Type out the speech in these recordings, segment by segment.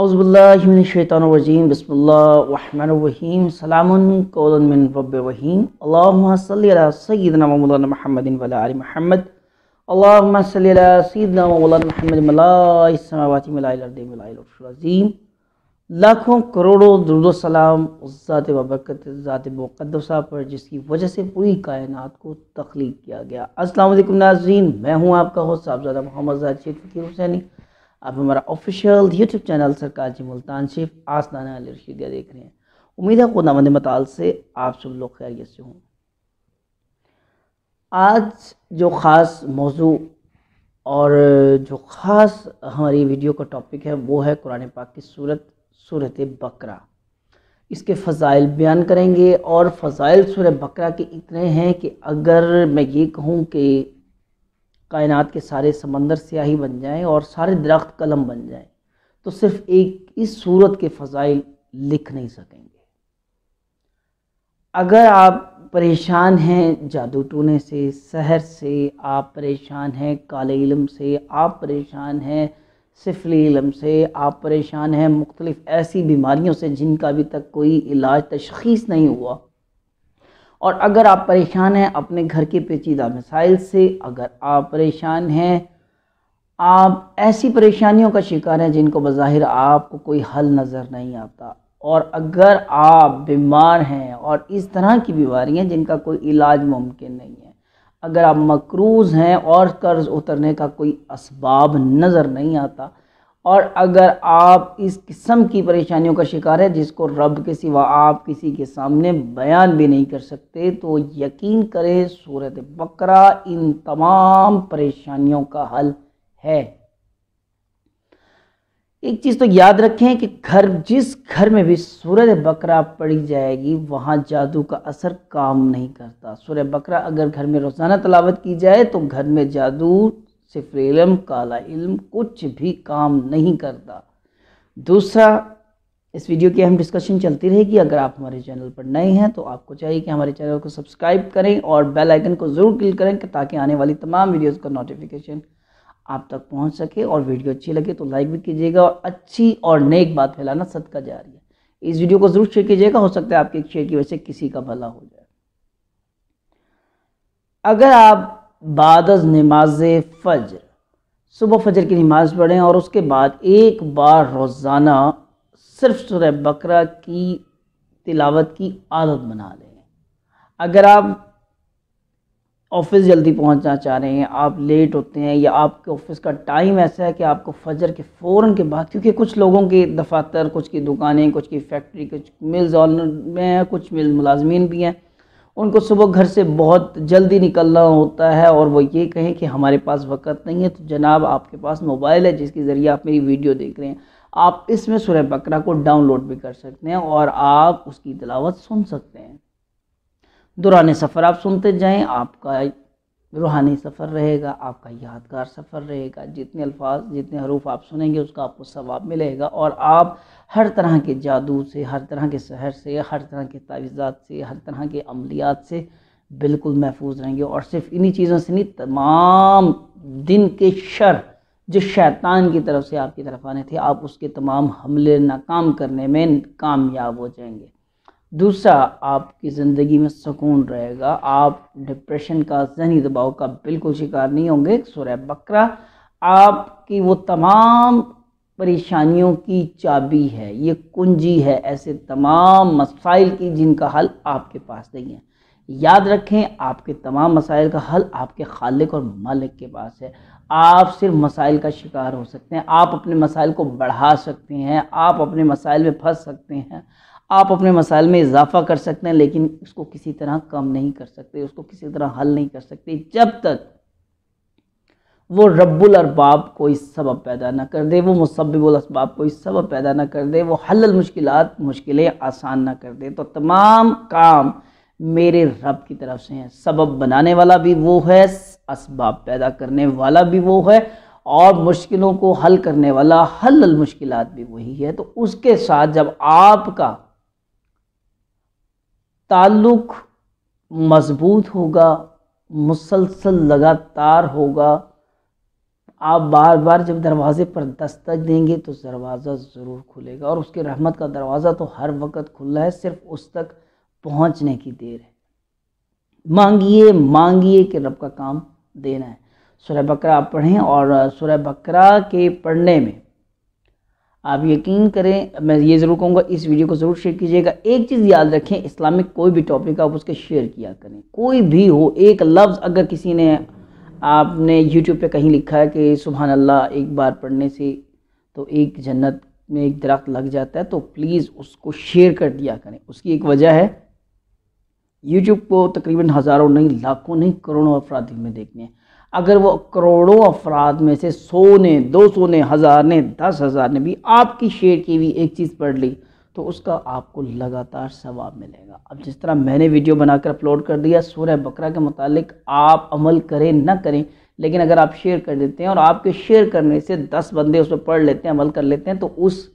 अज़बुल्लाशैतरजीम बसमीम सलामिन रबीम सैदना महमद महमद लाखों करोड़ों दुरुदसलाम ज़ात वबरकत ज़ात पर जिसकी वजह से पूरी कायनात को तख्लीक किया गया अस्सलाम वालेकुम नाजरीन मैं हूँ आपका होस्ट साहबजादा मोहम्मद शेख फ़कीर हुसैनी आप हमारा ऑफिशियल यूट्यूब चैनल सरकार जी मुल्तान शिफ आसनाना अली रशीदिया देख रहे हैं उम्मीद है खुदामद मताल से आप सब लोग खैरियत से हों आज जो ख़ास मौजू और जो ख़ास हमारी वीडियो का टॉपिक है वो है कुरान पाक की सूरत सूरत बकरा इसके फ़ज़ाइल बयान करेंगे और फ़ज़ाइल सूर बकरा के इतने हैं कि अगर मैं ये कहूँ कि कायनात के सारे समंदर स्याही बन जाएं और सारे दरख्त कलम बन जाएं तो सिर्फ एक इस सूरत के फ़जाइल लिख नहीं सकेंगे अगर आप परेशान हैं जादू टोने से शहर से आप परेशान हैं काले इलम से आप परेशान हैं सिफली इलम से आप परेशान हैं मुख्तलिफ़ ऐसी बीमारियों से जिनका अभी तक कोई इलाज तशखीस नहीं हुआ और अगर आप परेशान हैं अपने घर के पेचीदा मिसाइल से अगर आप परेशान हैं आप ऐसी परेशानियों का शिकार हैं जिनको बज़ाहिर आपको कोई हल नज़र नहीं आता और अगर आप बीमार हैं और इस तरह की बीमारियाँ जिनका कोई इलाज मुमकिन नहीं है अगर आप मकरूज़ हैं और कर्ज़ उतरने का कोई इसबाब नज़र नहीं आता और अगर आप इस किस्म की परेशानियों का शिकार है जिसको रब के सिवा आप किसी के सामने बयान भी नहीं कर सकते तो यकीन करें सूरत बकरा इन तमाम परेशानियों का हल है एक चीज़ तो याद रखें कि घर जिस घर में भी सूरत बकरा पड़ी जाएगी वहाँ जादू का असर काम नहीं करता सूर्य बकरा अगर घर में रोज़ाना तलावत की जाए तो घर में जादू सिर्फ इलम काला इल्म कुछ भी काम नहीं करता दूसरा इस वीडियो की अहम डिस्कशन चलती रहेगी अगर आप हमारे चैनल पर नए हैं तो आपको चाहिए कि हमारे चैनल को सब्सक्राइब करें और बेल आइकन को ज़रूर क्लिक करें कि ताकि आने वाली तमाम वीडियोस का नोटिफिकेशन आप तक पहुंच सके और वीडियो अच्छी लगे तो लाइक भी कीजिएगा और अच्छी और नेक बात फैलाना सदका जा रही है इस वीडियो को ज़रूर शेयर कीजिएगा हो सकता है आपके शेयर की वजह से किसी का भला हो जाए अगर आप बाद नमाज फ़जर सुबह फजर की नमाज पढ़ें और उसके बाद एक बार रोज़ाना सिर्फ सुरह बकरा की तिलावत की आदत बना लें अगर आप ऑफिस जल्दी पहुंचना चाह रहे हैं आप लेट होते हैं या आपके ऑफिस का टाइम ऐसा है कि आपको फजर के फ़ौर के बाद क्योंकि कुछ लोगों के दफातर कुछ की दुकानें कुछ की फैक्ट्री कुछ मिल्स ऑनर में हैं कुछ मिल मुलाजमीन भी हैं उनको सुबह घर से बहुत जल्दी निकलना होता है और वो ये कहें कि हमारे पास वक्त नहीं है तो जनाब आपके पास मोबाइल है जिसके ज़रिए आप मेरी वीडियो देख रहे हैं आप इसमें सुरह बकरा को डाउनलोड भी कर सकते हैं और आप उसकी तलावत सुन सकते हैं दुरान सफ़र आप सुनते जाएं आपका रूहानी सफ़र रहेगा आपका यादगार सफ़र रहेगा जितने अल्फाज जितने हरूफ आप सुनेंगे उसका आपको सवाब मिलेगा और आप हर तरह के जादू से हर तरह के शहर से हर तरह के तावीज़ात से हर तरह के अमलियात से बिल्कुल महफूज रहेंगे और सिर्फ इन्हीं चीज़ों से नहीं तमाम दिन के शर जो शैतान की तरफ से आपकी तरफ आने थे आप उसके तमाम हमले नाकाम करने में कामयाब हो जाएंगे दूसरा आपकी ज़िंदगी में सुकून रहेगा आप डिप्रेशन का जहनी दबाव का बिल्कुल शिकार नहीं होंगे सुरह बकरा आपकी वो तमाम परेशानियों की चाबी है ये कुंजी है ऐसे तमाम मसाइल की जिनका हल आपके पास नहीं है याद रखें आपके तमाम मसाइल का हल आपके खालिक और मालिक के पास है आप सिर्फ मसाइल का शिकार हो सकते हैं आप अपने मसाइल को बढ़ा सकते हैं आप अपने मसाइल में फंस सकते हैं आप अपने मसाइल में इजाफा कर सकते हैं लेकिन उसको किसी तरह कम नहीं कर सकते उसको किसी तरह हल नहीं कर सकते जब तक वो रब्बुल अरबाब कोई सबब पैदा ना कर दे वो मुसब्बिबुल असबाब कोई सबब पैदा ना कर दे वो हल मुश्किलात मुश्किलें आसान ना कर दे तो तमाम काम मेरे रब की तरफ से हैं सबब बनाने वाला भी वो है असबाब पैदा करने वाला भी वो है और मुश्किलों को हल करने वाला हल मुश्किलात भी वही है तो उसके साथ जब आपका ताल्लुक़ मज़बूत होगा मुसलसल लगातार होगा आप बार बार जब दरवाज़े पर दस्तक देंगे तो दरवाज़ा ज़रूर खुलेगा और उसके रहमत का दरवाज़ा तो हर वक्त खुला है सिर्फ उस तक पहुंचने की देर है मांगिए मांगिए कि रब का काम देना है सुरह बकरा आप पढ़ें और सुरह बकरा के पढ़ने में आप यकीन करें मैं ये ज़रूर कहूँगा इस वीडियो को ज़रूर शेयर कीजिएगा एक चीज़ याद रखें इस्लामिक कोई भी टॉपिक आप उसके शेयर किया करें कोई भी हो एक लफ्ज़ अगर किसी ने आपने यूट्यूब पे कहीं लिखा है कि सुबह अल्लाह एक बार पढ़ने से तो एक जन्नत में एक दरख्त लग जाता है तो प्लीज़ उसको शेयर कर दिया करें उसकी एक वजह है यूट्यूब को तकरीबन हज़ारों नहीं लाखों नहीं करोड़ों अफराद में देखने हैं अगर वो करोड़ों अफराद में से सौ ने दो सौ ने हज़ार ने दस हज़ार ने भी आपकी शेयर की हुई एक चीज़ पढ़ ली तो उसका आपको लगातार सवाब मिलेगा अब जिस तरह मैंने वीडियो बनाकर अपलोड कर दिया सूर्य बकरा के मुतालिक आप अमल करें ना करें लेकिन अगर आप शेयर कर देते हैं और आपके शेयर करने से दस बंदे उस पर पढ़ लेते हैं अमल कर लेते हैं तो उस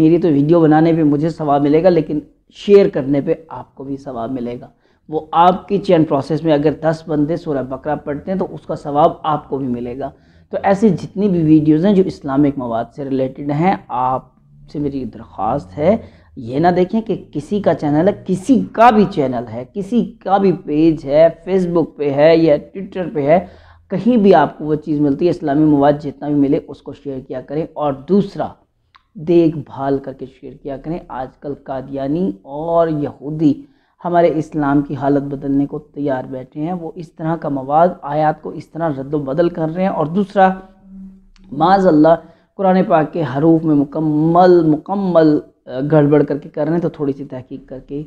मेरी तो वीडियो बनाने पर मुझे सवाब मिलेगा लेकिन शेयर करने पर आपको भी सवाब मिलेगा वो आपकी चयन प्रोसेस में अगर दस बंदे सोलह बकरा पढ़ते हैं तो उसका सवाब आपको भी मिलेगा तो ऐसी जितनी भी वीडियोज़ हैं जो इस्लामिक मवाद से रिलेटेड हैं आपसे मेरी दरख्वास्त है ये ना देखें कि किसी का चैनल है किसी का भी चैनल है किसी का भी पेज है फेसबुक पे है या ट्विटर पे है कहीं भी आपको वो चीज़ मिलती है इस्लामी मवाद जितना भी मिले उसको शेयर किया करें और दूसरा देखभाल करके शेयर किया करें आजकल कादियानी और यहूदी हमारे इस्लाम की हालत बदलने को तैयार बैठे हैं वो इस तरह का मवाद आयात को इस तरह रद्द बदल कर रहे हैं और दूसरा माज अल्लाह कुरान पाक के हरूफ में मुकम्मल मुकम्मल गड़बड़ करके कर रहे हैं तो थोड़ी सी तहकीक करके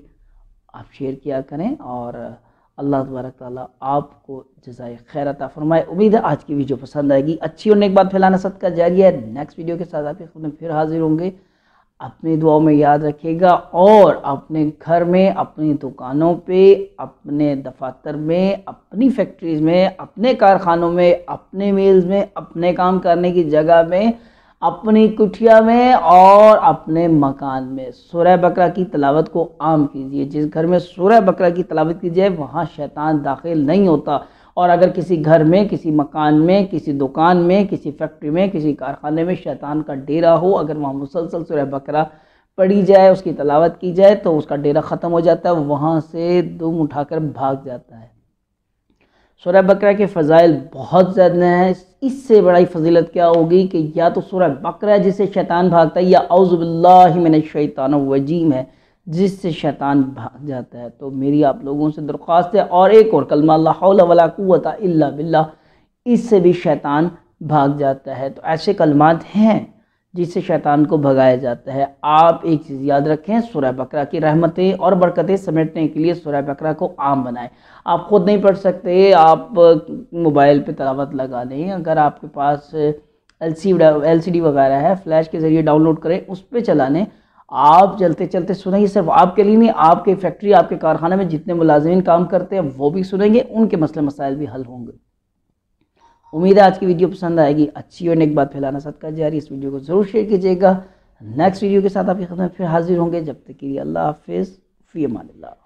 आप शेयर किया करें और अल्लाह तबारक ताली आपको जजाय अता फरमाए उम्मीद है आज की वीडियो पसंद आएगी अच्छी और नेक बात फैलाना सद का जारी है नेक्स्ट वीडियो के साथ आपके खुद में फिर हाजिर होंगे अपनी दुआओं में याद रखिएगा और अपने घर में अपनी दुकानों पे अपने दफातर में अपनी फैक्ट्रीज़ में अपने कारखानों में अपने मेल्स में अपने काम करने की जगह में अपनी कुठिया में और अपने मकान में सूर्य बकरा की तलावत को आम कीजिए जिस घर में सूर्य बकरा की तलावत की जाए वहाँ शैतान दाखिल नहीं होता और अगर किसी घर में किसी मकान में किसी दुकान में किसी फैक्ट्री में किसी कारखाने में शैतान का डेरा हो अगर वहाँ मुसलसल सुरह बकरा पढ़ी जाए उसकी तलावत की जाए तो उसका डेरा ख़त्म हो जाता है वहाँ से दुम उठाकर भाग जाता है सुरह बकरा के फ़जाइल बहुत ज़्यादा हैं इससे बड़ा फजीलत क्या होगी कि या तो सुरह बकरा जिसे शैतान भागता है या शैतान वजीम है जिससे शैतान भाग जाता है तो मेरी आप लोगों से दरख्वास्त है और एक और कलमा लावत इल्ला बिल्ला इससे भी शैतान भाग जाता है तो ऐसे कलमात हैं जिससे शैतान को भगाया जाता है आप एक चीज़ याद रखें सुरह बकरा की रहमतें और बरकतें समेटने के लिए सुरह बकरा को आम बनाएं आप ख़ुद नहीं पढ़ सकते आप मोबाइल पे तलावत लगा दें अगर आपके पास एल सी वगैरह है फ्लैश के ज़रिए डाउनलोड करें उस पर चला लें आप चलते चलते सुनेंगे सिर्फ आपके लिए नहीं आपके फैक्ट्री आपके कारखाने में जितने मुलाजमीन काम करते हैं वो भी सुनेंगे उनके मसले मसाइल भी हल होंगे उम्मीद है आज की वीडियो पसंद आएगी अच्छी और नेक बात फैलाना का जारी इस वीडियो को ज़रूर शेयर कीजिएगा नेक्स्ट वीडियो के साथ आपकी खदमत फिर हाजिर होंगे जब तक के लिए अल्लाह हाफिज़ फ़ी अमान